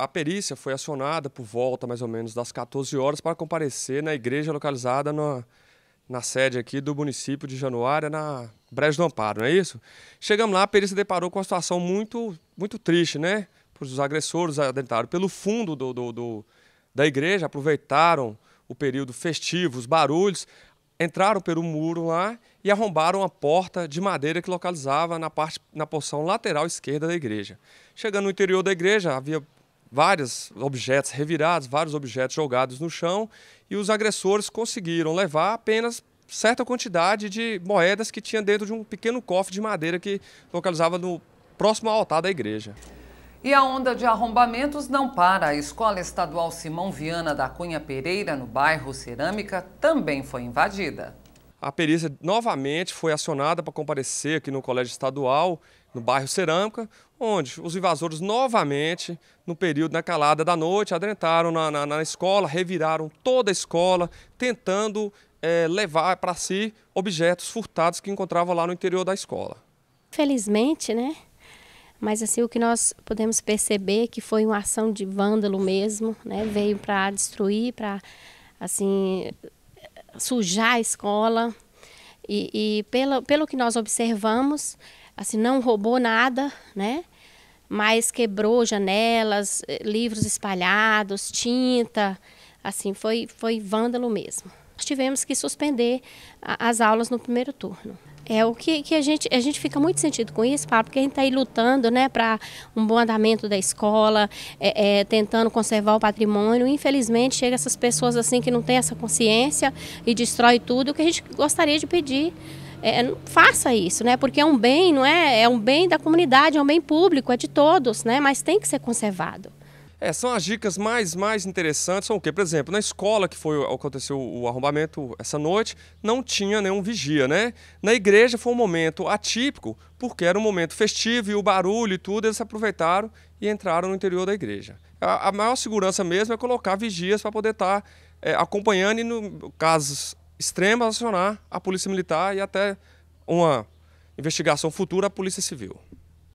a perícia foi acionada por volta mais ou menos das 14 horas para comparecer na igreja localizada na, na sede aqui do município de Januária, na Brejo do Amparo, não é isso? Chegamos lá, a perícia deparou com uma situação muito, muito triste, né? Os agressores adentraram pelo fundo do, do, do, da igreja, aproveitaram o período festivo, os barulhos, entraram pelo muro lá e arrombaram a porta de madeira que localizava na, parte, na porção lateral esquerda da igreja. Chegando no interior da igreja, havia vários objetos revirados, vários objetos jogados no chão, e os agressores conseguiram levar apenas certa quantidade de moedas que tinha dentro de um pequeno cofre de madeira que localizava no próximo ao altar da igreja. E a onda de arrombamentos não para. A Escola Estadual Simão Viana da Cunha Pereira, no bairro Cerâmica, também foi invadida. A perícia novamente foi acionada para comparecer aqui no Colégio Estadual no bairro Cerâmica, onde os invasores novamente, no período na calada da noite, adentraram na, na, na escola, reviraram toda a escola, tentando é, levar para si objetos furtados que encontravam lá no interior da escola. Felizmente, né? Mas assim, o que nós podemos perceber é que foi uma ação de vândalo mesmo, né? Veio para destruir, para assim sujar a escola. E, e pelo, pelo que nós observamos, assim, não roubou nada, né? Mas quebrou janelas, eh, livros espalhados, tinta, assim, foi, foi vândalo mesmo. Nós tivemos que suspender a, as aulas no primeiro turno. É o que, que a, gente, a gente fica muito sentido com isso, Paulo, porque a gente está aí lutando né, para um bom andamento da escola, é, é, tentando conservar o patrimônio. Infelizmente, chega essas pessoas assim que não têm essa consciência e destrói tudo, o que a gente gostaria de pedir é, é, faça isso, né? Porque é um bem, não é? É um bem da comunidade, é um bem público, é de todos, né? Mas tem que ser conservado. É, são as dicas mais, mais interessantes. São o quê? Por exemplo, na escola que foi aconteceu o arrombamento essa noite, não tinha nenhum vigia, né? Na igreja foi um momento atípico, porque era um momento festivo e o barulho e tudo, eles aproveitaram e entraram no interior da igreja. A, a maior segurança mesmo é colocar vigias para poder estar tá, é, acompanhando e, no casos extrema acionar a Polícia Militar e até uma investigação futura a Polícia Civil.